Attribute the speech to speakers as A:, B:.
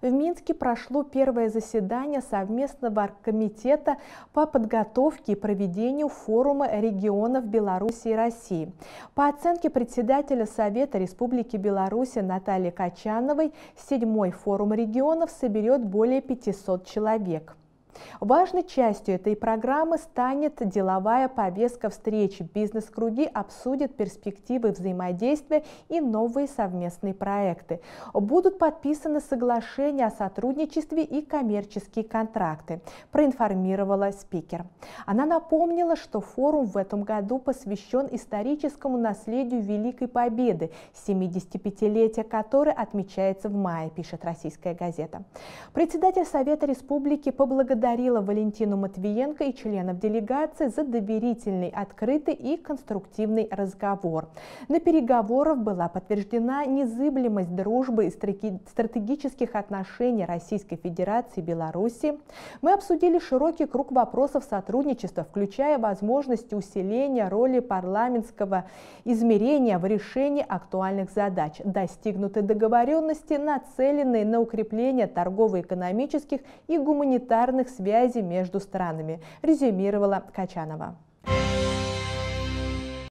A: в Минске прошло первое заседание совместного комитета по подготовке и проведению форума регионов Беларуси и России. По оценке председателя Совета Республики Беларусь Натальи Качановой, седьмой форум регионов соберет более 500 человек. Важной частью этой программы станет деловая повестка встречи. Бизнес-круги обсудят перспективы взаимодействия и новые совместные проекты. Будут подписаны соглашения о сотрудничестве и коммерческие контракты, проинформировала спикер. Она напомнила, что форум в этом году посвящен историческому наследию Великой Победы, 75-летие которой отмечается в мае, пишет российская газета. Председатель Совета Республики поблагодарил поблагодарила Валентину Матвиенко и членов делегации за доверительный, открытый и конструктивный разговор. На переговорах была подтверждена незыблемость дружбы и стратегических отношений Российской Федерации и Беларуси. Мы обсудили широкий круг вопросов сотрудничества, включая возможности усиления роли парламентского измерения в решении актуальных задач, достигнуты договоренности, нацеленные на укрепление торгово-экономических и гуманитарных связи между странами, резюмировала Качанова.